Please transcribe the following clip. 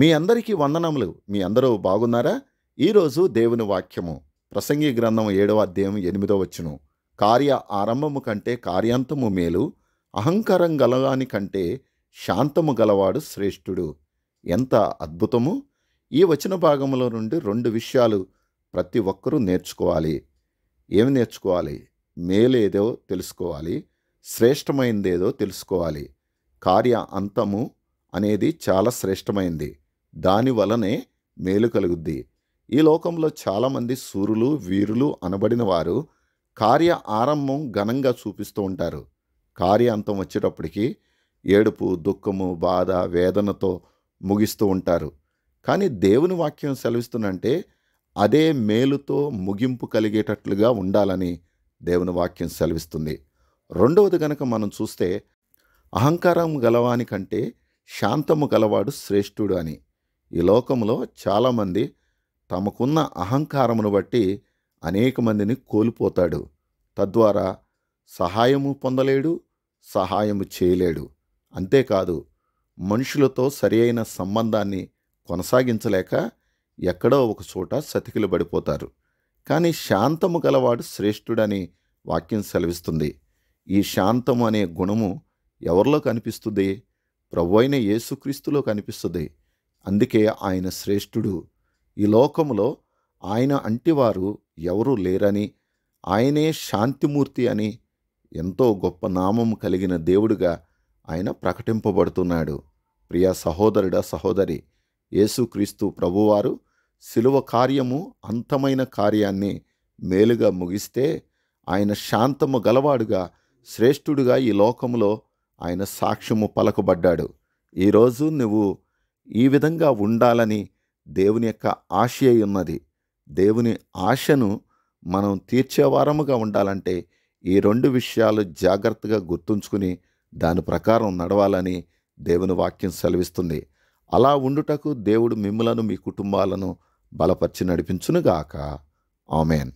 మీ అందరికీ వందనములు మీ అందరూ బాగున్నారా ఈరోజు దేవుని వాక్యము ప్రసంగి గ్రంథం ఏడవ అధ్యాయం ఎనిమిదో వచ్చును కార్య ఆరంభము కంటే కార్యాంతము మేలు అహంకారం గలవాని కంటే శాంతము గలవాడు శ్రేష్ఠుడు ఎంత అద్భుతము ఈ వచన భాగంలో నుండి రెండు విషయాలు ప్రతి ఒక్కరూ నేర్చుకోవాలి ఏమి నేర్చుకోవాలి మేలేదో తెలుసుకోవాలి శ్రేష్టమైందేదో తెలుసుకోవాలి కార్య అంతము అనేది చాలా శ్రేష్టమైంది దాని వలనే మేలు కలుగుద్ది ఈ లోకంలో చాలామంది సూరులు వీరులు అనబడిన వారు కార్య ఆరంభం ఘనంగా చూపిస్తూ ఉంటారు కార్యాంతం వచ్చేటప్పటికీ ఏడుపు దుఃఖము బాధ వేదనతో ముగిస్తూ ఉంటారు కానీ దేవుని వాక్యం సెలవిస్తుందంటే అదే మేలుతో ముగింపు కలిగేటట్లుగా ఉండాలని దేవుని వాక్యం సెలవిస్తుంది రెండవది గనక మనం చూస్తే అహంకారం గలవాని కంటే శాంతము గలవాడు శ్రేష్ఠుడు అని ఈ లోకంలో చాలామంది తమకున్న అహంకారమును బట్టి అనేక మందిని కోల్పోతాడు తద్వారా సహాయము పొందలేడు సహాయము చేయలేడు అంతేకాదు మనుషులతో సరి అయిన సంబంధాన్ని కొనసాగించలేక ఎక్కడో ఒక చోట సతికిలు పడిపోతారు కానీ శాంతము గలవాడు శ్రేష్ఠుడని వాక్యం సెలవిస్తుంది ఈ శాంతము అనే గుణము ఎవరిలో కనిపిస్తుంది ప్రభు అయిన యేసుక్రీస్తులో కనిపిస్తుంది అందుకే ఆయన శ్రేష్ఠుడు ఈ లోకములో ఆయన అంటివారు ఎవరూ లేరని ఆయనే శాంతిమూర్తి అని ఎంతో గొప్ప నామం కలిగిన దేవుడుగా ఆయన ప్రకటింపబడుతున్నాడు ప్రియ సహోదరుడ సహోదరి యేసుక్రీస్తు ప్రభువారు శిలువ కార్యము అంతమైన కార్యాన్ని మేలుగా ముగిస్తే ఆయన శాంతము గలవాడుగా శ్రేష్ఠుడుగా ఈ లోకంలో ఆయన సాక్ష్యము పలకబడ్డాడు ఈరోజు నువ్వు ఈ విధంగా ఉండాలని దేవుని యొక్క ఆశయ ఉన్నది దేవుని ఆశను మనం తీర్చేవారముగా ఉండాలంటే ఈ రెండు విషయాలు జాగ్రత్తగా గుర్తుంచుకుని దాని ప్రకారం నడవాలని దేవుని వాక్యం సెలవిస్తుంది అలా ఉండుటకు దేవుడు మిమ్మలను మీ కుటుంబాలను బలపరిచి నడిపించునుగాక ఆమెన్